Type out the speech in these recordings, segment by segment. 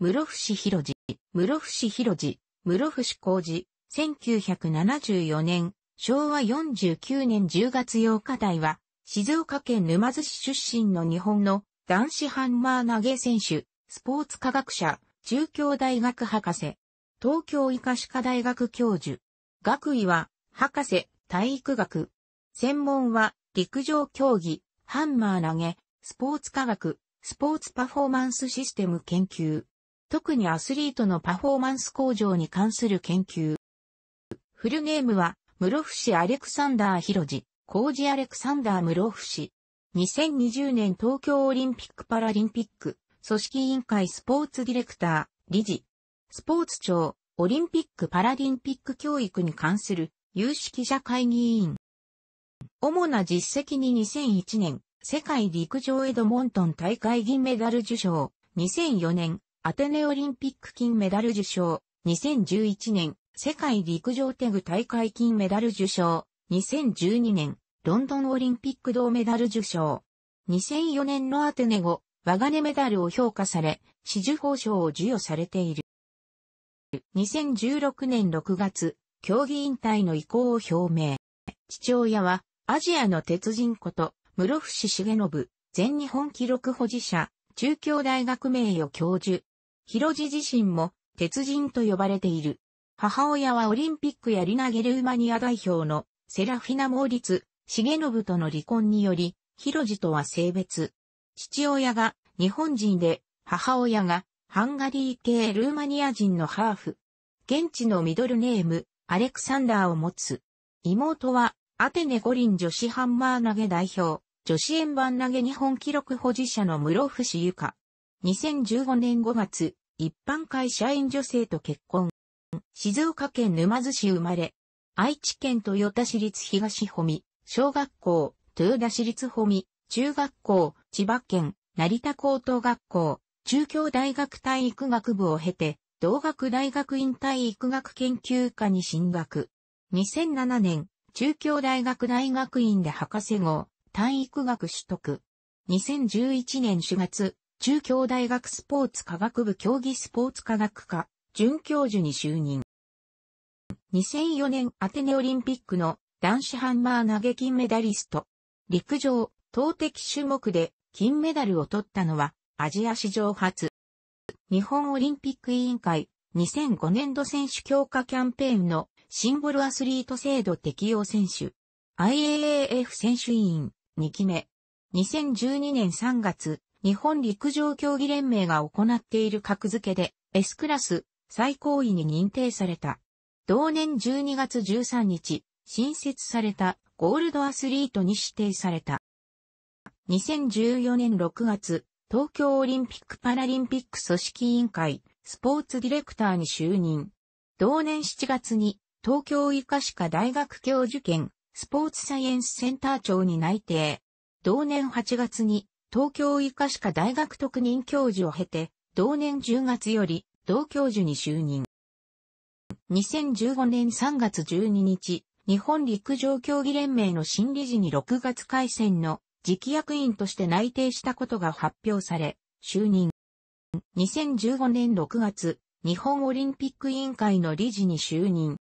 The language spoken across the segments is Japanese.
室伏広治、室伏広治、室伏広治、1974年、昭和49年10月8日台は、静岡県沼津市出身の日本の男子ハンマー投げ選手、スポーツ科学者、中京大学博士、東京医科歯科大学教授。学位は、博士、体育学。専門は、陸上競技、ハンマー投げ、スポーツ科学、スポーツパフォーマンスシステム研究。特にアスリートのパフォーマンス向上に関する研究。フルネームは、室伏アレクサンダー広次、工事アレクサンダー室伏。2020年東京オリンピック・パラリンピック、組織委員会スポーツディレクター、理事、スポーツ庁、オリンピック・パラリンピック教育に関する有識者会議委員。主な実績に2001年、世界陸上エドモントン大会銀メダル受賞、2004年、アテネオリンピック金メダル受賞、2011年、世界陸上テグ大会金メダル受賞、2012年、ロンドンオリンピック銅メダル受賞。2004年のアテネ後、我がネメダルを評価され、紫綬褒章を授与されている。2016年6月、競技引退の意向を表明。父親は、アジアの鉄人こと、室伏重信、全日本記録保持者、中京大学名誉教授、広治自身も鉄人と呼ばれている。母親はオリンピックやリナ・ゲルーマニア代表のセラフィナ・モーリツ・重信との離婚により、広治とは性別。父親が日本人で、母親がハンガリー系ルーマニア人のハーフ。現地のミドルネーム、アレクサンダーを持つ。妹は、アテネ五輪女子ハンマー投げ代表、女子円盤投げ日本記録保持者の室伏ゆか。2015年5月、一般会社員女性と結婚。静岡県沼津市生まれ。愛知県豊田市立東穂美、小学校、豊田市立穂美、中学校、千葉県、成田高等学校、中京大学体育学部を経て、同学大学院体育学研究科に進学。2007年、中京大学大学院で博士号、体育学取得。2011年4月、中京大学スポーツ科学部競技スポーツ科学科、准教授に就任。2004年アテネオリンピックの男子ハンマー投げ金メダリスト。陸上、投擲種目で金メダルを取ったのはアジア史上初。日本オリンピック委員会2005年度選手強化キャンペーンのシンボルアスリート制度適用選手。IAAF 選手委員2期目。2012年3月、日本陸上競技連盟が行っている格付けで S クラス最高位に認定された。同年12月13日、新設されたゴールドアスリートに指定された。2014年6月、東京オリンピック・パラリンピック組織委員会スポーツディレクターに就任。同年7月に東京医科歯科大学教授兼スポーツサイエンスセンター長に内定。同年8月に東京医科歯科大学特任教授を経て、同年10月より、同教授に就任。2015年3月12日、日本陸上競技連盟の新理事に6月改選の次期役員として内定したことが発表され、就任。2015年6月、日本オリンピック委員会の理事に就任。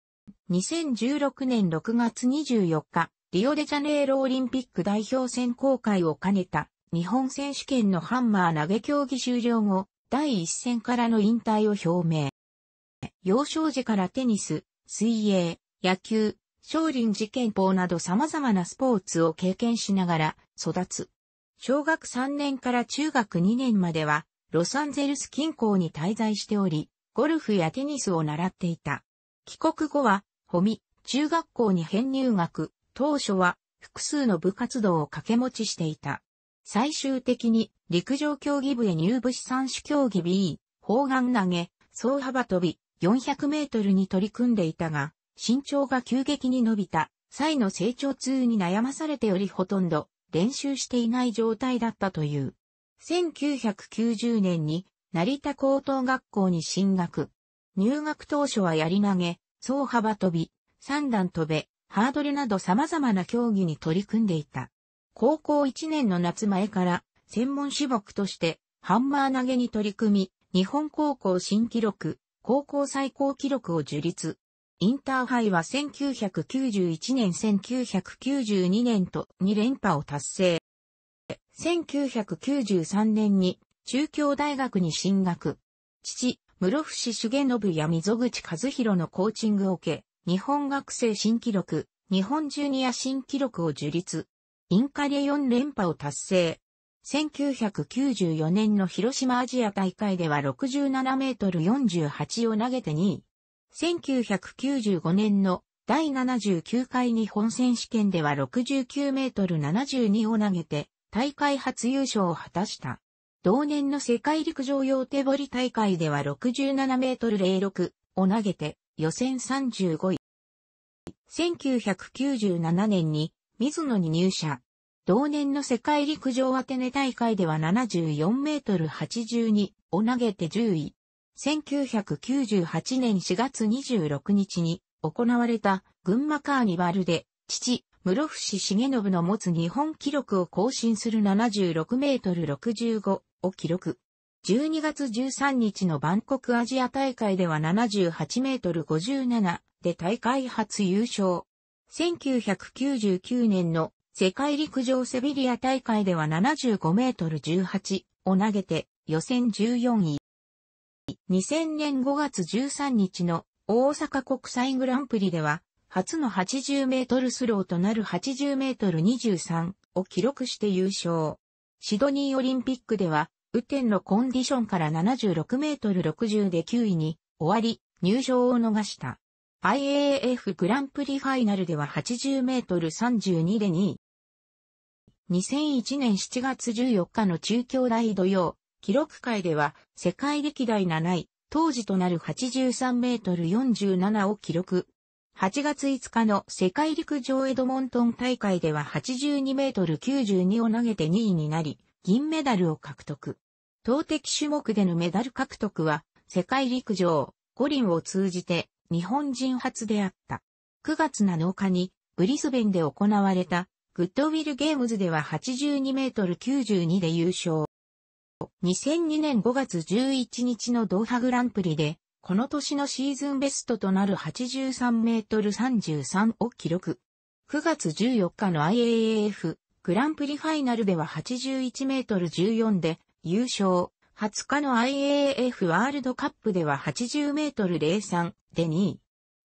2016年6月24日、リオデジャネイロオリンピック代表選考会を兼ねた日本選手権のハンマー投げ競技終了後、第一戦からの引退を表明。幼少時からテニス、水泳、野球、少林寺拳法など様々なスポーツを経験しながら育つ。小学3年から中学2年までは、ロサンゼルス近郊に滞在しており、ゴルフやテニスを習っていた。帰国後は、ホミ、中学校に編入学、当初は複数の部活動を掛け持ちしていた。最終的に陸上競技部へ入部し三種競技 B、砲丸投げ、総幅跳び、400メートルに取り組んでいたが、身長が急激に伸びた際の成長痛に悩まされてよりほとんど練習していない状態だったという。1990年に成田高等学校に進学。入学当初はやり投げ、総幅跳び、三段跳べ、ハードルなど様々な競技に取り組んでいた。高校1年の夏前から専門種目としてハンマー投げに取り組み、日本高校新記録、高校最高記録を樹立。インターハイは1991年1992年と2連覇を達成。1993年に中京大学に進学。父、室伏重信や溝口和弘のコーチングを受け、日本学生新記録、日本ジュニア新記録を樹立。インカレ4連覇を達成。1994年の広島アジア大会では67メートル48を投げて2位。1995年の第79回日本選手権では69メートル72を投げて大会初優勝を果たした。同年の世界陸上用手り大会では67メートル06を投げて予選35位。1997年に水野に入社。同年の世界陸上アテネ大会では74メートル82を投げて10位。1998年4月26日に行われた群馬カーニバルで父、室伏重信の持つ日本記録を更新する76メートル65を記録。12月13日のバンコクアジア大会では78メートル57で大会初優勝。1999年の世界陸上セビリア大会では75メートル18を投げて予選14位。2000年5月13日の大阪国際グランプリでは初の80メートルスローとなる80メートル23を記録して優勝。シドニーオリンピックでは雨天のコンディションから76メートル60で9位に終わり入賞を逃した。IAF グランプリファイナルでは80メートル32で2位。2001年7月14日の中京大土曜、記録会では世界歴代7位、当時となる83メートル47を記録。8月5日の世界陸上エドモントン大会では82メートル92を投げて2位になり、銀メダルを獲得。投擲種目でのメダル獲得は、世界陸上、五輪を通じて日本人初であった。9月7日にブリスベンで行われたグッドウィルゲームズでは82メートル92で優勝。2002年5月11日のドーハグランプリで、この年のシーズンベストとなる83メートル33を記録。9月14日の IAAF グランプリファイナルでは81メートル14で優勝。20日の IAF ワールドカップでは80メートル03で2位。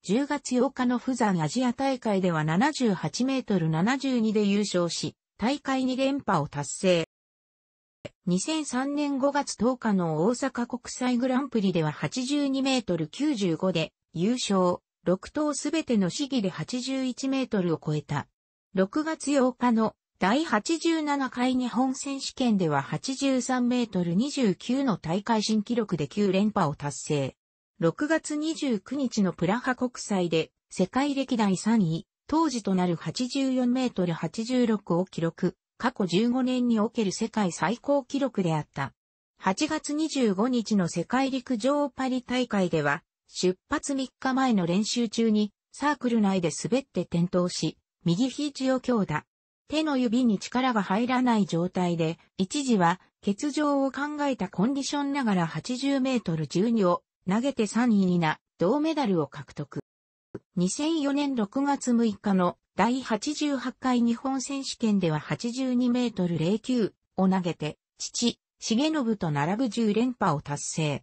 10月8日の富山アジア大会では78メートル72で優勝し、大会2連覇を達成。2003年5月10日の大阪国際グランプリでは82メートル95で優勝、6等すべての試技で81メートルを超えた。6月8日の第87回日本選手権では83メートル29の大会新記録で9連覇を達成。6月29日のプラハ国際で世界歴代3位、当時となる84メートル86を記録、過去15年における世界最高記録であった。8月25日の世界陸上パリ大会では、出発3日前の練習中にサークル内で滑って転倒し、右肘を強打。手の指に力が入らない状態で、一時は欠場を考えたコンディションながら80メートル12を投げて3位にな銅メダルを獲得。2004年6月6日の第88回日本選手権では82メートル09を投げて、父、重信と並ぶ10連覇を達成。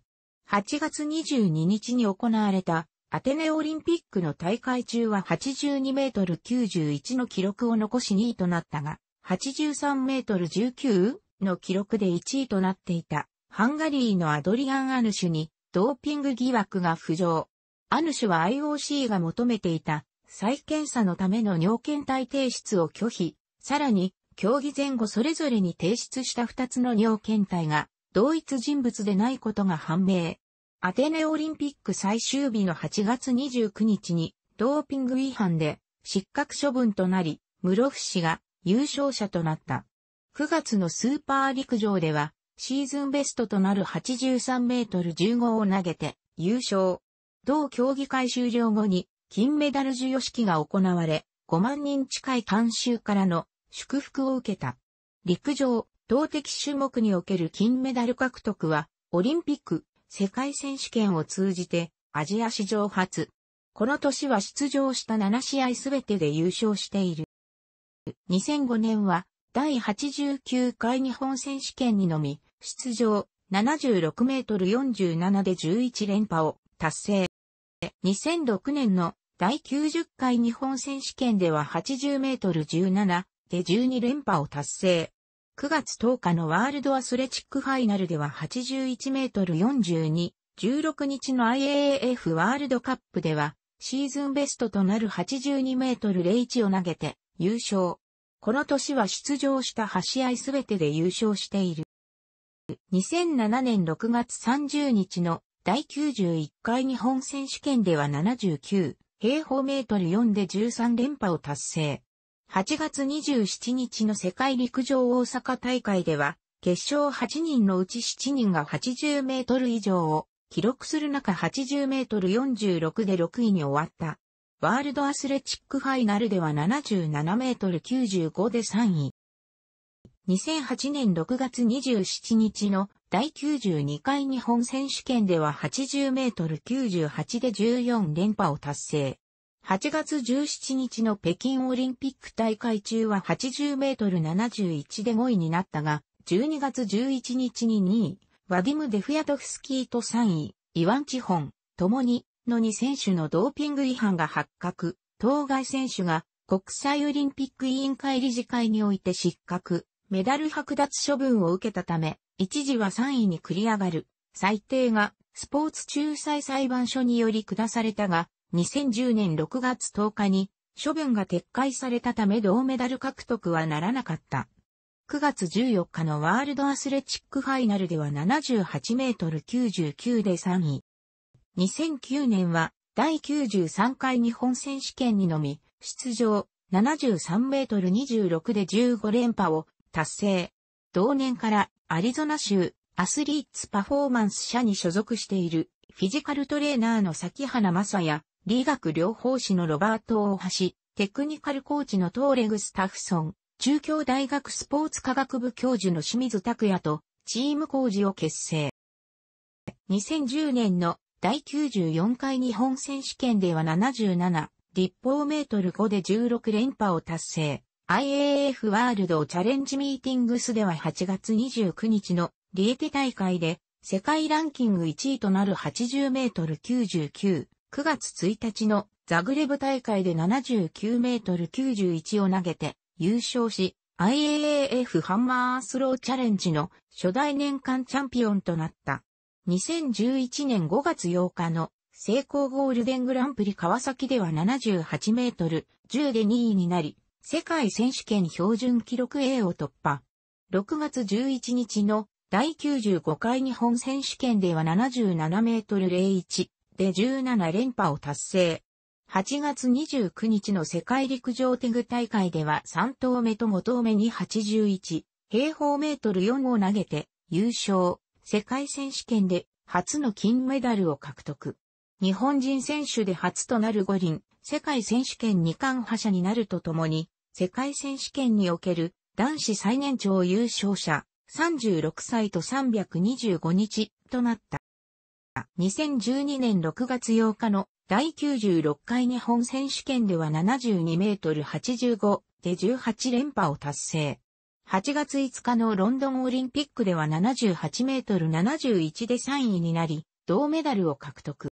8月22日に行われたアテネオリンピックの大会中は82メートル91の記録を残し2位となったが、83メートル19の記録で1位となっていた、ハンガリーのアドリアン・アヌシュに、ドーピング疑惑が浮上。アヌシュは IOC が求めていた、再検査のための尿検体提出を拒否。さらに、競技前後それぞれに提出した2つの尿検体が、同一人物でないことが判明。アテネオリンピック最終日の8月29日に、ドーピング違反で失格処分となり、室伏氏が優勝者となった。9月のスーパー陸上では、シーズンベストとなる83メートル15を投げて優勝。同競技会終了後に金メダル授与式が行われ、5万人近い監修からの祝福を受けた。陸上、投擲種目における金メダル獲得は、オリンピック、世界選手権を通じてアジア史上初。この年は出場した7試合すべてで優勝している。2005年は第89回日本選手権にのみ出場76メートル47で11連覇を達成。2006年の第90回日本選手権では80メートル17で12連覇を達成。9月10日のワールドアスレチックファイナルでは81メートル42、16日の IAAF ワールドカップでは、シーズンベストとなる82メートル01を投げて優勝。この年は出場した8試合すべてで優勝している。2007年6月30日の第91回日本選手権では79平方メートル4で13連覇を達成。8月27日の世界陸上大阪大会では、決勝8人のうち7人が80メートル以上を記録する中80メートル46で6位に終わった。ワールドアスレチックファイナルでは77メートル95で3位。2008年6月27日の第92回日本選手権では80メートル98で14連覇を達成。8月17日の北京オリンピック大会中は80メートル71で5位になったが、12月11日に2位、ワディム・デフヤトフスキーと3位、イワン・チホン、共に、の2選手のドーピング違反が発覚、当該選手が国際オリンピック委員会理事会において失格、メダル剥奪処分を受けたため、一時は3位に繰り上がる、裁定がスポーツ仲裁裁判所により下されたが、2010年6月10日に処分が撤回されたため銅メダル獲得はならなかった。9月14日のワールドアスレチックファイナルでは78メートル99で3位。2009年は第93回日本選手権にのみ出場73メートル26で15連覇を達成。同年からアリゾナ州アスリーツパフォーマンス社に所属しているフィジカルトレーナーの崎原正也、理学療法士のロバート・大橋、テクニカルコーチのトーレグ・スタフソン、中京大学スポーツ科学部教授の清水拓也とチーム工事を結成。2010年の第94回日本選手権では77立方メートル5で16連覇を達成。IAF ワールドチャレンジミーティングスでは8月29日のリエテ大会で世界ランキング1位となる80メートル99 9月1日のザグレブ大会で79メートル91を投げて優勝し、IAAF ハンマースローチャレンジの初代年間チャンピオンとなった。2011年5月8日の成功ゴールデングランプリ川崎では78メートル10で2位になり、世界選手権標準記録 A を突破。6月11日の第95回日本選手権では77メートル01で17連覇を達成。8月29日の世界陸上テグ大会では3投目と5投目に81平方メートル4を投げて優勝。世界選手権で初の金メダルを獲得。日本人選手で初となる五輪、世界選手権2冠覇者になるとともに、世界選手権における男子最年長優勝者36歳と325日となった。2012年6月8日の第96回日本選手権では72メートル85で18連覇を達成。8月5日のロンドンオリンピックでは78メートル71で3位になり、銅メダルを獲得。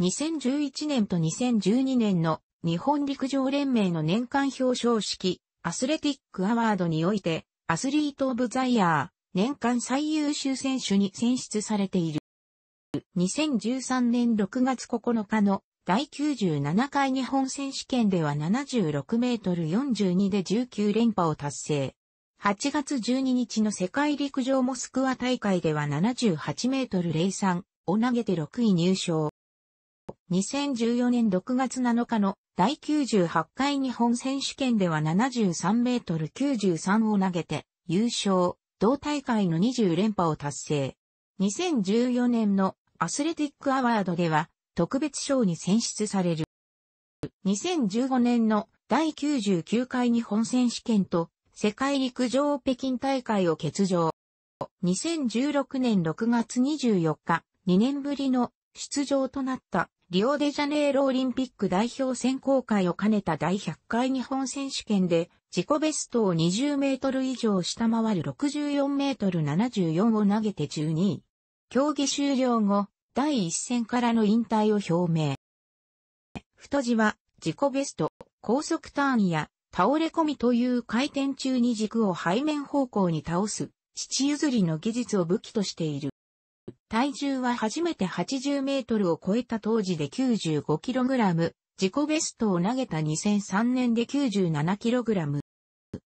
2011年と2012年の日本陸上連盟の年間表彰式、アスレティックアワードにおいて、アスリート・オブ・ザ・イヤー、年間最優秀選手に選出されている。2013年6月9日の第97回日本選手権では76メートル42で19連覇を達成。8月12日の世界陸上モスクワ大会では78メートル03を投げて6位入賞。2014年6月7日の第98回日本選手権では73メートル93を投げて優勝、同大会の20連覇を達成。2014年のアスレティックアワードでは特別賞に選出される。2015年の第99回日本選手権と世界陸上北京大会を欠場。2016年6月24日、2年ぶりの出場となったリオデジャネイロオリンピック代表選考会を兼ねた第100回日本選手権で自己ベストを20メートル以上下回る64メートル74を投げて12位。競技終了後、第一戦からの引退を表明。太字は自己ベスト、高速ターンや倒れ込みという回転中に軸を背面方向に倒す、父譲りの技術を武器としている。体重は初めて80メートルを超えた当時で9 5ラム、自己ベストを投げた2003年で9 7ラム。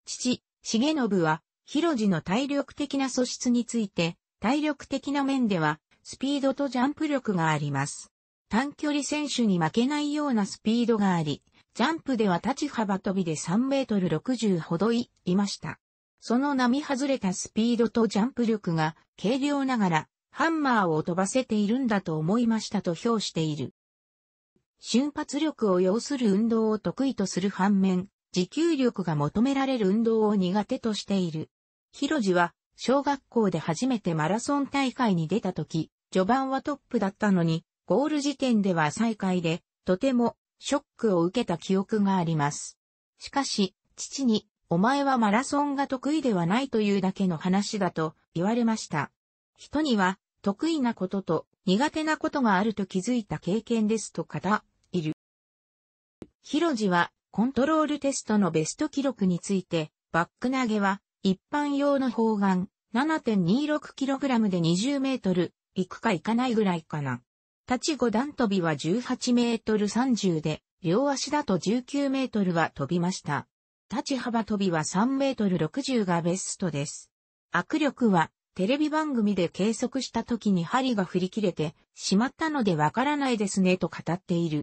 父、重信は、広次の体力的な素質について、体力的な面では、スピードとジャンプ力があります。短距離選手に負けないようなスピードがあり、ジャンプでは立ち幅跳びで3メートル60ほどい、いました。その波外れたスピードとジャンプ力が軽量ながらハンマーを飛ばせているんだと思いましたと評している。瞬発力を要する運動を得意とする反面、持久力が求められる運動を苦手としている。ヒロジは小学校で初めてマラソン大会に出た時、序盤はトップだったのに、ゴール時点では最下位で、とてもショックを受けた記憶があります。しかし、父に、お前はマラソンが得意ではないというだけの話だと言われました。人には得意なことと苦手なことがあると気づいた経験ですと語いる。ヒロジはコントロールテストのベスト記録について、バック投げは一般用の砲丸 7.26kg で 20m 行くか行かないぐらいかな。立ち5段飛びは 18m30 で、両足だと 19m は飛びました。立ち幅飛びは 3m60 がベストです。握力はテレビ番組で計測した時に針が振り切れてしまったのでわからないですねと語っている。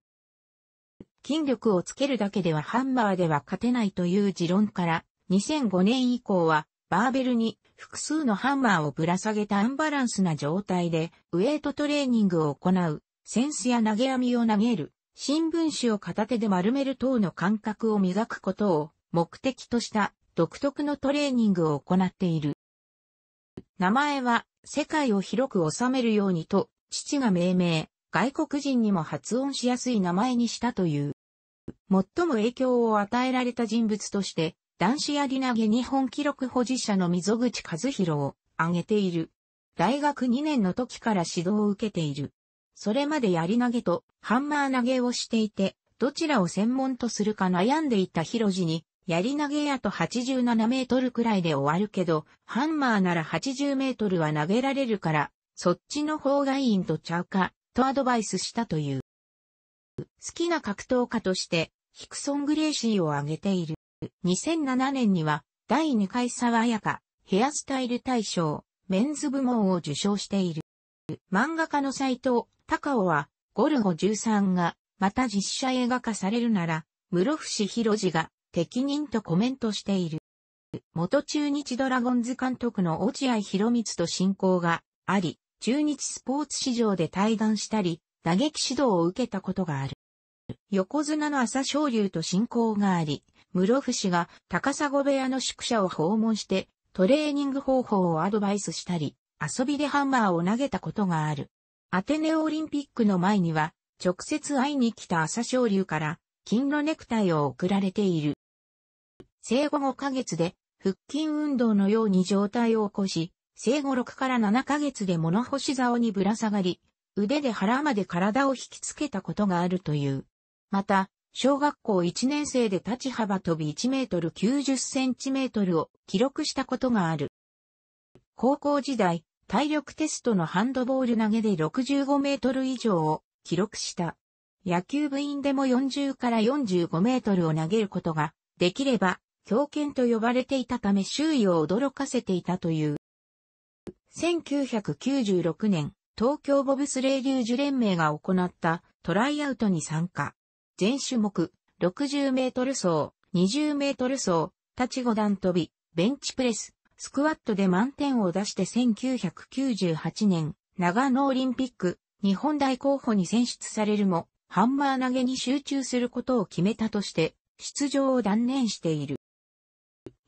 筋力をつけるだけではハンマーでは勝てないという持論から2005年以降は、バーベルに複数のハンマーをぶら下げたアンバランスな状態で、ウェイトトレーニングを行う、センスや投げ網を投げる、新聞紙を片手で丸める等の感覚を磨くことを目的とした独特のトレーニングを行っている。名前は世界を広く収めるようにと父が命名、外国人にも発音しやすい名前にしたという。最も影響を与えられた人物として男子やり投げ日本記録保持者の溝口和弘を挙げている。大学2年の時から指導を受けている。それまでやり投げとハンマー投げをしていて、どちらを専門とするか悩んでいた広次に、やり投げやと87メートルくらいで終わるけど、ハンマーなら80メートルは投げられるから、そっちの方がいいんとちゃうか、とアドバイスしたという。好きな格闘家として、ヒクソン・グレーシーを挙げている。2007年には、第2回爽やか、ヘアスタイル大賞、メンズ部門を受賞している。漫画家の斎藤高尾は、ゴルゴ13が、また実写映画化されるなら、室伏広治が、適任とコメントしている。元中日ドラゴンズ監督の落合博光と親交があり、中日スポーツ市場で対談したり、打撃指導を受けたことがある。横綱の朝青龍と親交があり、室伏が高砂部屋の宿舎を訪問してトレーニング方法をアドバイスしたり、遊びでハンマーを投げたことがある。アテネオリンピックの前には、直接会いに来た朝青龍から、金のネクタイを送られている。生後5ヶ月で、腹筋運動のように状態を起こし、生後6から7ヶ月で物干し竿にぶら下がり、腕で腹まで体を引きつけたことがあるという。また、小学校1年生で立ち幅跳び1メートル90センチメートルを記録したことがある。高校時代、体力テストのハンドボール投げで65メートル以上を記録した。野球部員でも40から45メートルを投げることができれば、強犬と呼ばれていたため周囲を驚かせていたという。1996年、東京ボブスレーリュージュ連盟が行ったトライアウトに参加。全種目、60メートル走、20メートル走、立ち5段飛び、ベンチプレス、スクワットで満点を出して1998年、長野オリンピック、日本大候補に選出されるも、ハンマー投げに集中することを決めたとして、出場を断念している。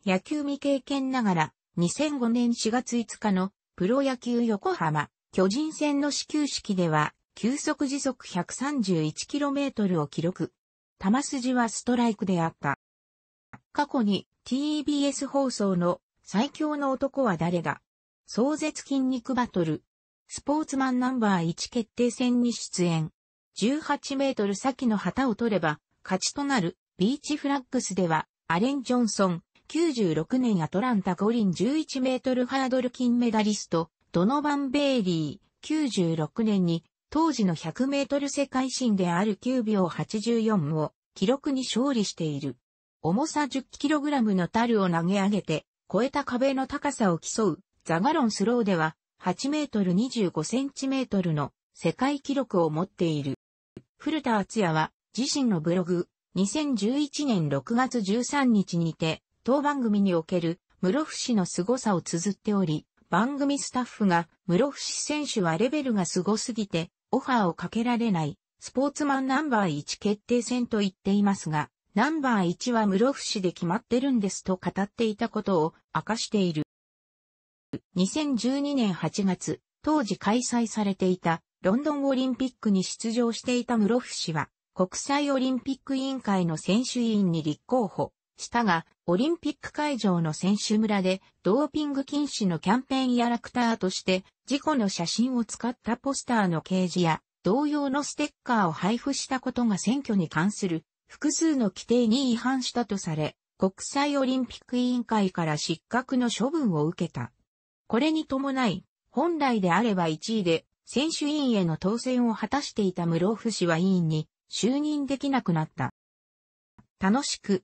野球未経験ながら、2005年4月5日のプロ野球横浜巨人戦の始球式では、急速時速 131km を記録。球筋はストライクであった。過去に TBS 放送の最強の男は誰だ壮絶筋肉バトル。スポーツマンナンバー1決定戦に出演。18メートル先の旗を取れば勝ちとなるビーチフラッグスではアレン・ジョンソン、96年アトランタ五輪11メートルハードル金メダリスト、ドノバン・ベイリー、96年に当時の100メートル世界新である9秒84を記録に勝利している。重さ 10kg の樽を投げ上げて、超えた壁の高さを競うザガロンスローでは8メートル25センチメートルの世界記録を持っている。古田敦也は自身のブログ2011年6月13日にて当番組における室伏の凄さを綴っており、番組スタッフが室伏選手はレベルが凄すぎてオファーをかけられないスポーツマンナンバー1決定戦と言っていますが、ナンバー1は室伏で決まってるんですと語っていたことを明かしている。2012年8月、当時開催されていたロンドンオリンピックに出場していた室伏は、国際オリンピック委員会の選手委員に立候補。したが、オリンピック会場の選手村で、ドーピング禁止のキャンペーンやラクターとして、事故の写真を使ったポスターの掲示や、同様のステッカーを配布したことが選挙に関する複数の規定に違反したとされ、国際オリンピック委員会から失格の処分を受けた。これに伴い、本来であれば1位で選手委員への当選を果たしていた室伏氏は委員に就任できなくなった。楽しく